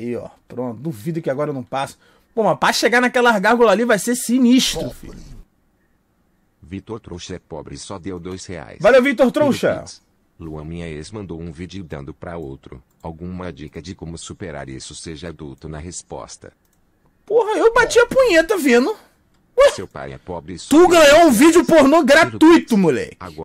Aí, ó. Pronto. Duvido que agora eu não passo. Pô, mas pra chegar naquela gárgula ali vai ser sinistro, pobre. filho. Vitor Trouxa é pobre só deu dois reais. Valeu, Vitor Trouxa. Luan minha ex mandou um vídeo dando pra outro. Alguma dica de como superar isso seja adulto na resposta. Porra, eu bati a punheta vendo. Ué? Seu pai é pobre só Tu ganhou um vídeo pornô gratuito, moleque. Agora...